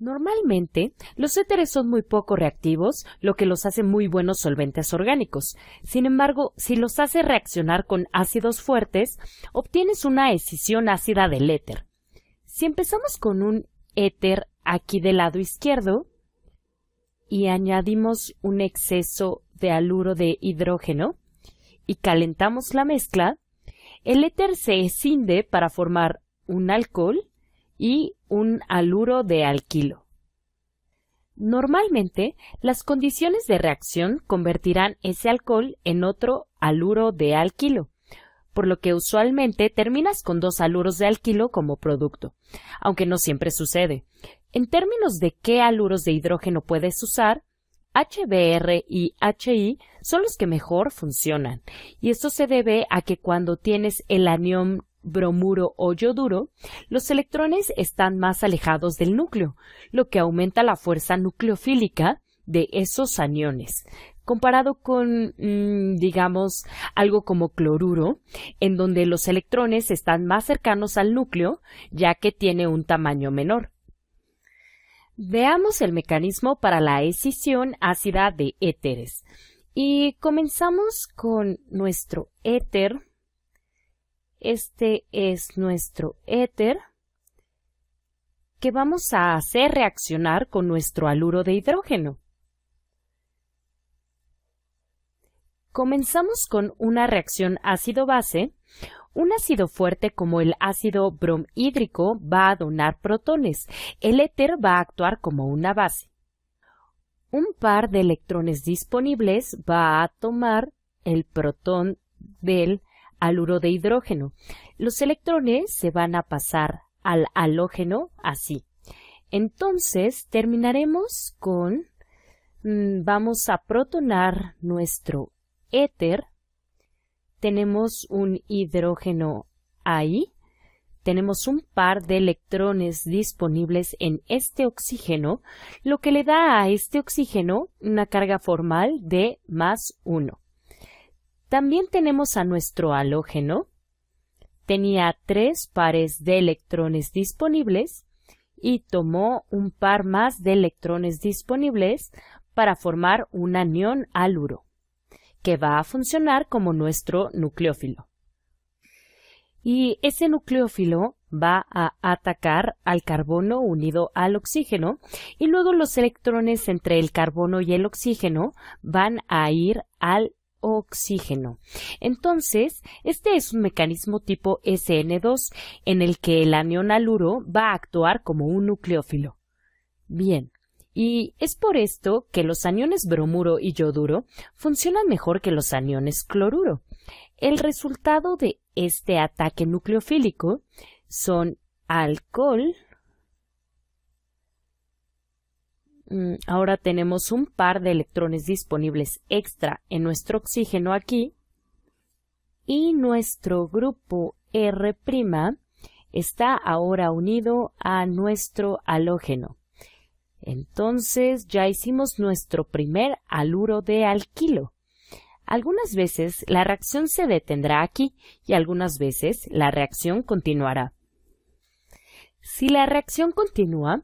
Normalmente, los éteres son muy poco reactivos, lo que los hace muy buenos solventes orgánicos. Sin embargo, si los hace reaccionar con ácidos fuertes, obtienes una escisión ácida del éter. Si empezamos con un éter aquí del lado izquierdo y añadimos un exceso de aluro de hidrógeno y calentamos la mezcla, el éter se escinde para formar un alcohol y un aluro de alquilo. Normalmente, las condiciones de reacción convertirán ese alcohol en otro aluro de alquilo, por lo que usualmente terminas con dos aluros de alquilo como producto, aunque no siempre sucede. En términos de qué aluros de hidrógeno puedes usar, HBr y HI son los que mejor funcionan, y esto se debe a que cuando tienes el anión bromuro o yoduro, los electrones están más alejados del núcleo, lo que aumenta la fuerza nucleofílica de esos aniones. Comparado con, mm, digamos, algo como cloruro, en donde los electrones están más cercanos al núcleo, ya que tiene un tamaño menor. Veamos el mecanismo para la escisión ácida de éteres. Y comenzamos con nuestro éter este es nuestro éter que vamos a hacer reaccionar con nuestro aluro de hidrógeno. Comenzamos con una reacción ácido-base. Un ácido fuerte como el ácido bromhídrico va a donar protones. El éter va a actuar como una base. Un par de electrones disponibles va a tomar el protón del aluro de hidrógeno. Los electrones se van a pasar al halógeno así. Entonces terminaremos con mm, vamos a protonar nuestro éter. Tenemos un hidrógeno ahí. Tenemos un par de electrones disponibles en este oxígeno, lo que le da a este oxígeno una carga formal de más 1. También tenemos a nuestro halógeno. Tenía tres pares de electrones disponibles y tomó un par más de electrones disponibles para formar un anión aluro, que va a funcionar como nuestro nucleófilo. Y ese nucleófilo va a atacar al carbono unido al oxígeno y luego los electrones entre el carbono y el oxígeno van a ir al oxígeno. Entonces, este es un mecanismo tipo SN2 en el que el anión aluro va a actuar como un nucleófilo. Bien, y es por esto que los aniones bromuro y yoduro funcionan mejor que los aniones cloruro. El resultado de este ataque nucleofílico son alcohol Mm, ahora tenemos un par de electrones disponibles extra en nuestro oxígeno aquí y nuestro grupo R' está ahora unido a nuestro halógeno. Entonces ya hicimos nuestro primer aluro de alquilo. Algunas veces la reacción se detendrá aquí y algunas veces la reacción continuará. Si la reacción continúa,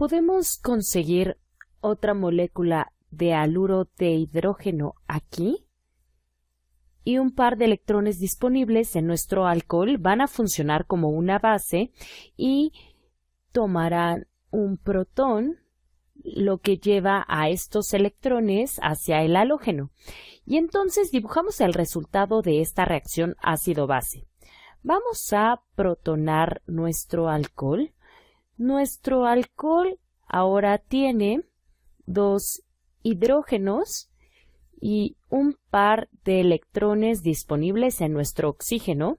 ¿Podemos conseguir otra molécula de aluro de hidrógeno aquí? Y un par de electrones disponibles en nuestro alcohol van a funcionar como una base y tomarán un protón, lo que lleva a estos electrones hacia el halógeno. Y entonces dibujamos el resultado de esta reacción ácido-base. Vamos a protonar nuestro alcohol nuestro alcohol ahora tiene dos hidrógenos y un par de electrones disponibles en nuestro oxígeno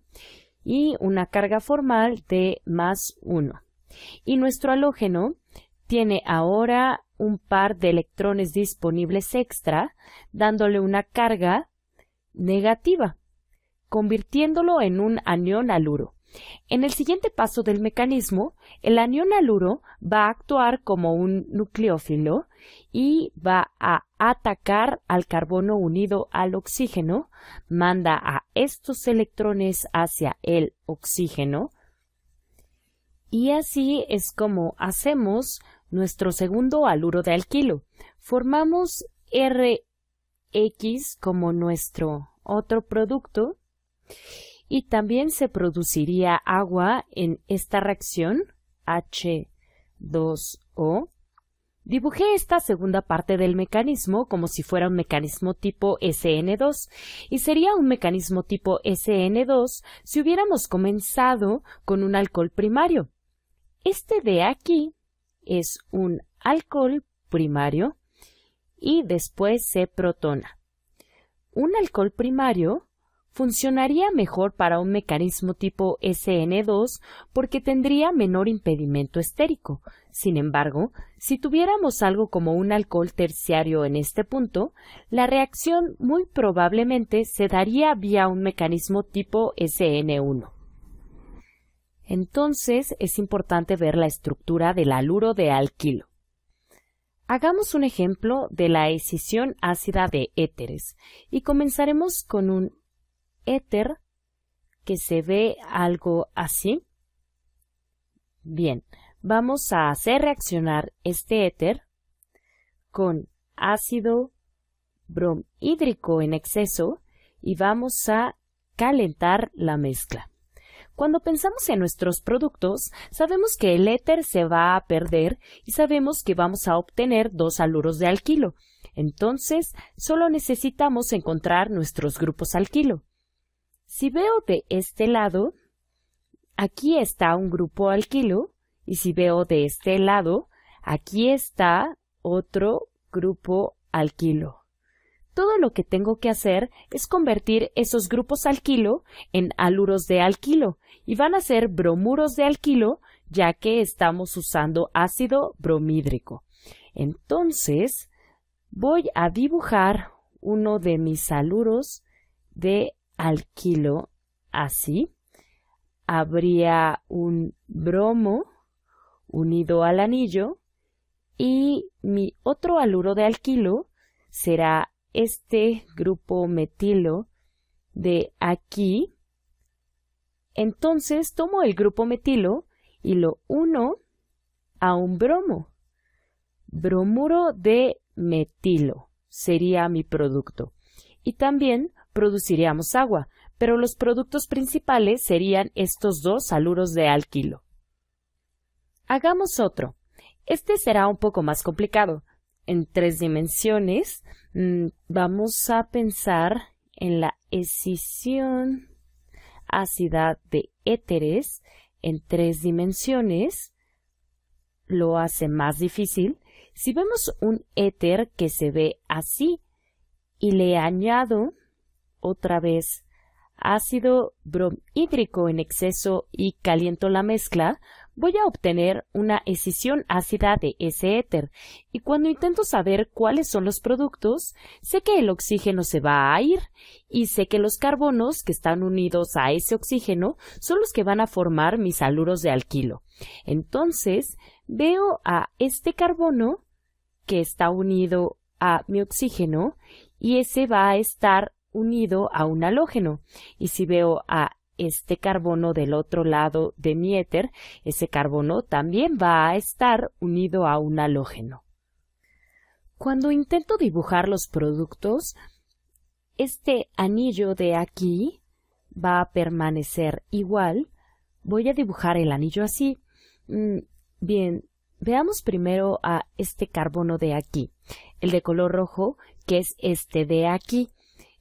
y una carga formal de más uno. Y nuestro halógeno tiene ahora un par de electrones disponibles extra, dándole una carga negativa, convirtiéndolo en un anión aluro. En el siguiente paso del mecanismo, el anión aluro va a actuar como un nucleófilo y va a atacar al carbono unido al oxígeno, manda a estos electrones hacia el oxígeno y así es como hacemos nuestro segundo aluro de alquilo. Formamos RX como nuestro otro producto y también se produciría agua en esta reacción H2O. Dibujé esta segunda parte del mecanismo como si fuera un mecanismo tipo SN2 y sería un mecanismo tipo SN2 si hubiéramos comenzado con un alcohol primario. Este de aquí es un alcohol primario y después se protona. Un alcohol primario funcionaría mejor para un mecanismo tipo SN2 porque tendría menor impedimento estérico. Sin embargo, si tuviéramos algo como un alcohol terciario en este punto, la reacción muy probablemente se daría vía un mecanismo tipo SN1. Entonces es importante ver la estructura del aluro de alquilo. Hagamos un ejemplo de la escisión ácida de éteres y comenzaremos con un éter que se ve algo así. Bien, vamos a hacer reaccionar este éter con ácido bromhídrico en exceso y vamos a calentar la mezcla. Cuando pensamos en nuestros productos, sabemos que el éter se va a perder y sabemos que vamos a obtener dos aluros de alquilo. Entonces, solo necesitamos encontrar nuestros grupos alquilo. Si veo de este lado, aquí está un grupo alquilo, y si veo de este lado, aquí está otro grupo alquilo. Todo lo que tengo que hacer es convertir esos grupos alquilo en aluros de alquilo y van a ser bromuros de alquilo ya que estamos usando ácido bromídrico. Entonces voy a dibujar uno de mis aluros de alquilo así. Habría un bromo unido al anillo y mi otro aluro de alquilo será este grupo metilo de aquí. Entonces tomo el grupo metilo y lo uno a un bromo. Bromuro de metilo sería mi producto. Y también produciríamos agua, pero los productos principales serían estos dos saluros de alquilo. Hagamos otro. Este será un poco más complicado. En tres dimensiones mm, vamos a pensar en la escisión ácida de éteres en tres dimensiones. Lo hace más difícil. Si vemos un éter que se ve así y le añado otra vez ácido bromhídrico en exceso y caliento la mezcla, voy a obtener una escisión ácida de ese éter y cuando intento saber cuáles son los productos, sé que el oxígeno se va a ir y sé que los carbonos que están unidos a ese oxígeno son los que van a formar mis aluros de alquilo. Entonces, veo a este carbono que está unido a mi oxígeno y ese va a estar unido a un halógeno. Y si veo a este carbono del otro lado de mi éter, ese carbono también va a estar unido a un halógeno. Cuando intento dibujar los productos, este anillo de aquí va a permanecer igual. Voy a dibujar el anillo así. Mm, bien, veamos primero a este carbono de aquí, el de color rojo, que es este de aquí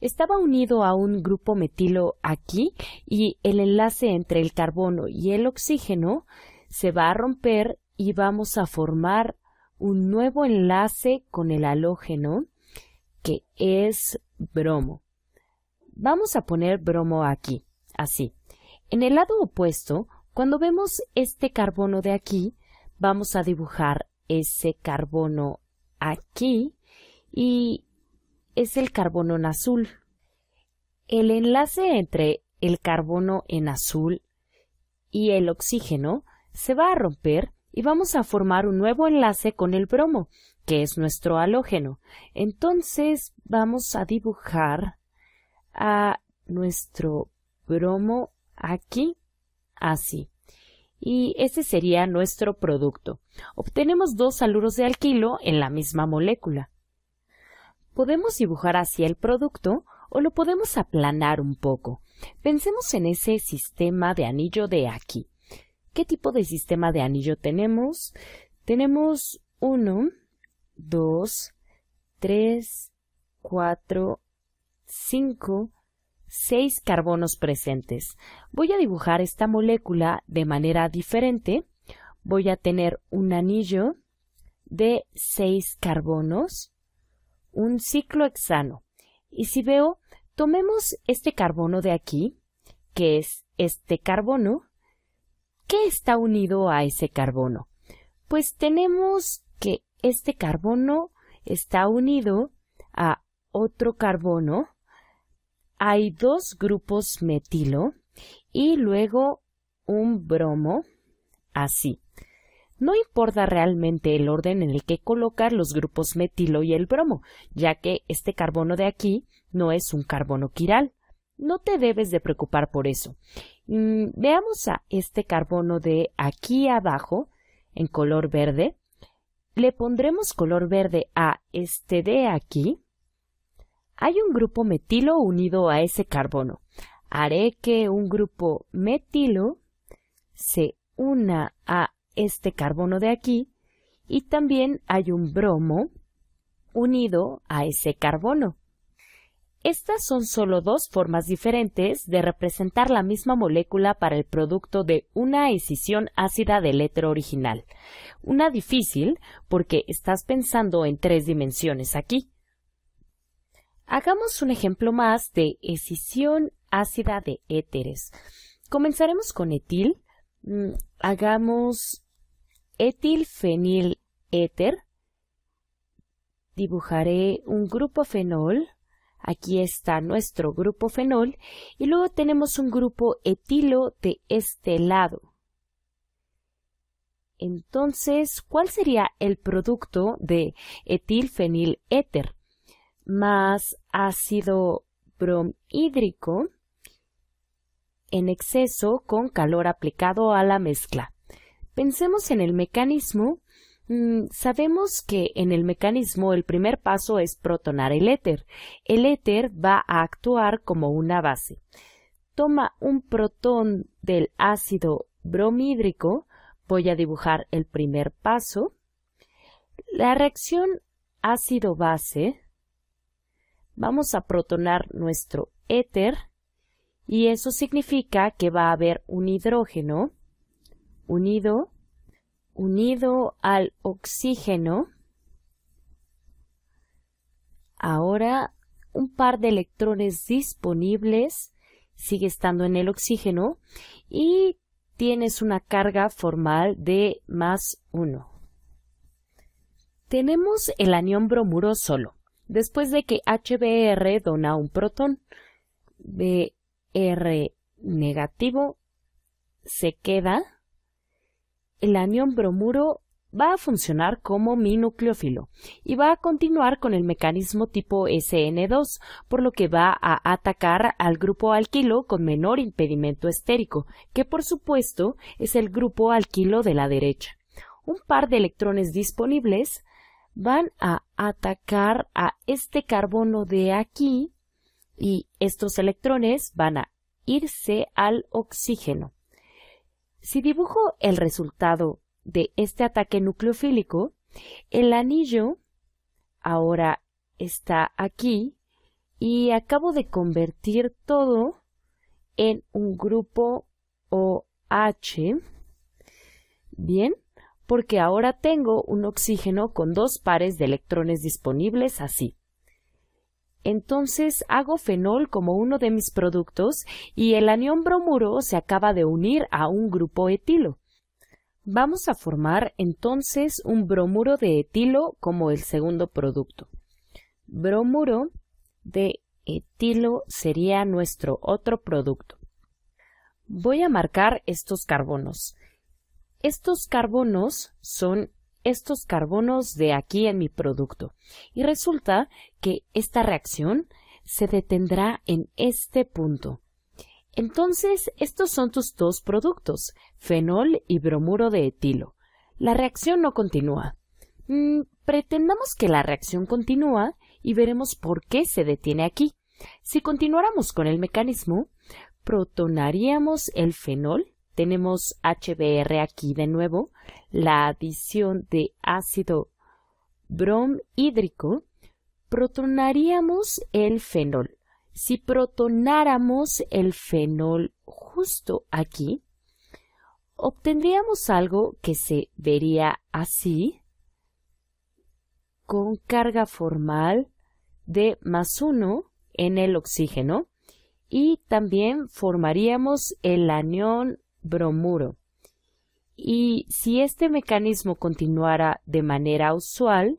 estaba unido a un grupo metilo aquí y el enlace entre el carbono y el oxígeno se va a romper y vamos a formar un nuevo enlace con el halógeno que es bromo. Vamos a poner bromo aquí, así. En el lado opuesto, cuando vemos este carbono de aquí, vamos a dibujar ese carbono aquí y es el carbono en azul. El enlace entre el carbono en azul y el oxígeno se va a romper y vamos a formar un nuevo enlace con el bromo, que es nuestro halógeno. Entonces vamos a dibujar a nuestro bromo aquí, así. Y ese sería nuestro producto. Obtenemos dos aluros de alquilo en la misma molécula. Podemos dibujar así el producto o lo podemos aplanar un poco. Pensemos en ese sistema de anillo de aquí. ¿Qué tipo de sistema de anillo tenemos? Tenemos 1, 2, 3, 4, 5, 6 carbonos presentes. Voy a dibujar esta molécula de manera diferente. Voy a tener un anillo de 6 carbonos un ciclo hexano Y si veo, tomemos este carbono de aquí, que es este carbono, ¿qué está unido a ese carbono? Pues tenemos que este carbono está unido a otro carbono, hay dos grupos metilo y luego un bromo, así. No importa realmente el orden en el que colocar los grupos metilo y el bromo, ya que este carbono de aquí no es un carbono quiral. No te debes de preocupar por eso. Mm, veamos a este carbono de aquí abajo, en color verde. Le pondremos color verde a este de aquí. Hay un grupo metilo unido a ese carbono. Haré que un grupo metilo se una a este carbono de aquí y también hay un bromo unido a ese carbono. Estas son solo dos formas diferentes de representar la misma molécula para el producto de una escisión ácida del éter original. Una difícil porque estás pensando en tres dimensiones aquí. Hagamos un ejemplo más de escisión ácida de éteres. Comenzaremos con etil, Mm, hagamos etilfenil éter. Dibujaré un grupo fenol. Aquí está nuestro grupo fenol. Y luego tenemos un grupo etilo de este lado. Entonces, ¿cuál sería el producto de etilfenil éter? Más ácido bromhídrico en exceso con calor aplicado a la mezcla. Pensemos en el mecanismo. Mm, sabemos que en el mecanismo el primer paso es protonar el éter. El éter va a actuar como una base. Toma un protón del ácido bromhídrico. Voy a dibujar el primer paso. La reacción ácido-base. Vamos a protonar nuestro éter y eso significa que va a haber un hidrógeno unido, unido al oxígeno. Ahora un par de electrones disponibles sigue estando en el oxígeno y tienes una carga formal de más uno. Tenemos el anión bromuro solo, después de que HBr dona un protón. R negativo se queda, el anión bromuro va a funcionar como mi nucleófilo y va a continuar con el mecanismo tipo SN2, por lo que va a atacar al grupo alquilo con menor impedimento estérico, que por supuesto es el grupo alquilo de la derecha. Un par de electrones disponibles van a atacar a este carbono de aquí y estos electrones van a irse al oxígeno. Si dibujo el resultado de este ataque nucleofílico, el anillo ahora está aquí y acabo de convertir todo en un grupo OH. Bien, porque ahora tengo un oxígeno con dos pares de electrones disponibles así. Entonces hago fenol como uno de mis productos y el anión bromuro se acaba de unir a un grupo etilo. Vamos a formar entonces un bromuro de etilo como el segundo producto. Bromuro de etilo sería nuestro otro producto. Voy a marcar estos carbonos. Estos carbonos son estos carbonos de aquí en mi producto. Y resulta que esta reacción se detendrá en este punto. Entonces, estos son tus dos productos, fenol y bromuro de etilo. La reacción no continúa. Mm, pretendamos que la reacción continúa y veremos por qué se detiene aquí. Si continuáramos con el mecanismo, protonaríamos el fenol, tenemos HBr aquí de nuevo, la adición de ácido bromhídrico, protonaríamos el fenol. Si protonáramos el fenol justo aquí, obtendríamos algo que se vería así, con carga formal de más uno en el oxígeno y también formaríamos el anión bromuro. Y si este mecanismo continuara de manera usual,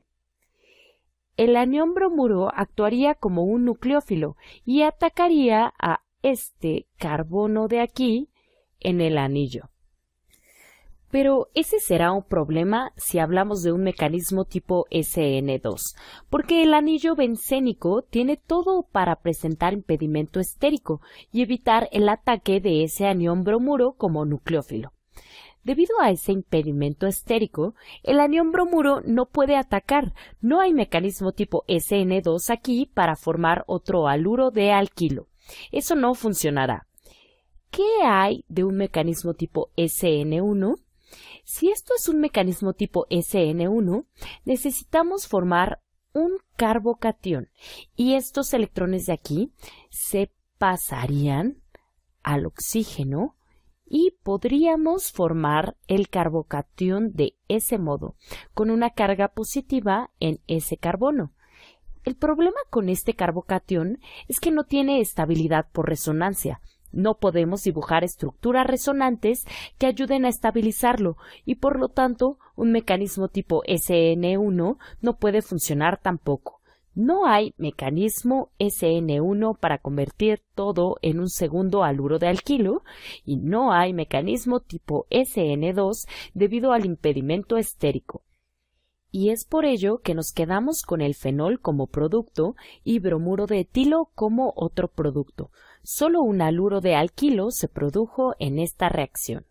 el anión bromuro actuaría como un nucleófilo y atacaría a este carbono de aquí en el anillo. Pero ese será un problema si hablamos de un mecanismo tipo SN2, porque el anillo bencénico tiene todo para presentar impedimento estérico y evitar el ataque de ese anión bromuro como nucleófilo. Debido a ese impedimento estérico, el anión bromuro no puede atacar. No hay mecanismo tipo SN2 aquí para formar otro aluro de alquilo. Eso no funcionará. ¿Qué hay de un mecanismo tipo SN1? Si esto es un mecanismo tipo SN1, necesitamos formar un carbocatión y estos electrones de aquí se pasarían al oxígeno y podríamos formar el carbocatión de ese modo, con una carga positiva en ese carbono. El problema con este carbocatión es que no tiene estabilidad por resonancia. No podemos dibujar estructuras resonantes que ayuden a estabilizarlo y por lo tanto un mecanismo tipo SN1 no puede funcionar tampoco. No hay mecanismo SN1 para convertir todo en un segundo aluro de alquilo y no hay mecanismo tipo SN2 debido al impedimento estérico. Y es por ello que nos quedamos con el fenol como producto y bromuro de etilo como otro producto. Solo un aluro de alquilo se produjo en esta reacción.